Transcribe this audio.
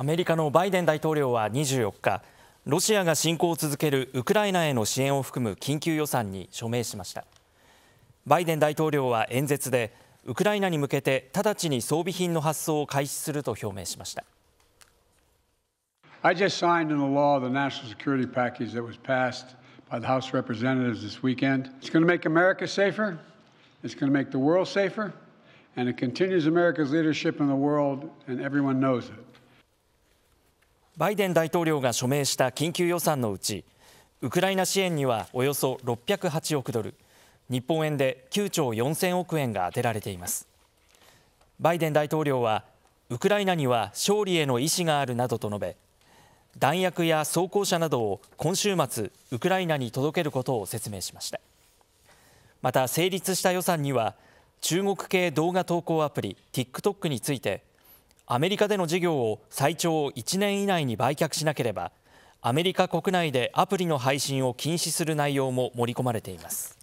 アメリカのバイデン大統領は24日、ロシアが侵攻を続けるウクライナへの支援を含む緊急予算に署名しました。バイデン大統領は演説で、ウクライナに向けて直ちに装備品の発送を開始すると表明しました。I just signed into law the national security package that was passed by the House of Representatives this weekend. It's going to make America safer, it's going to make the world safer, and it continues America's leadership in the world, and everyone knows it. バイデン大統領が署名した緊急予算のうちウクライナ支援にはおよそ608億ドル日本円で9兆4000億円が充てられていますバイデン大統領はウクライナには勝利への意志があるなどと述べ弾薬や装甲車などを今週末ウクライナに届けることを説明しましたまた成立した予算には中国系動画投稿アプリ TikTok についてアメリカでの事業を最長1年以内に売却しなければアメリカ国内でアプリの配信を禁止する内容も盛り込まれています。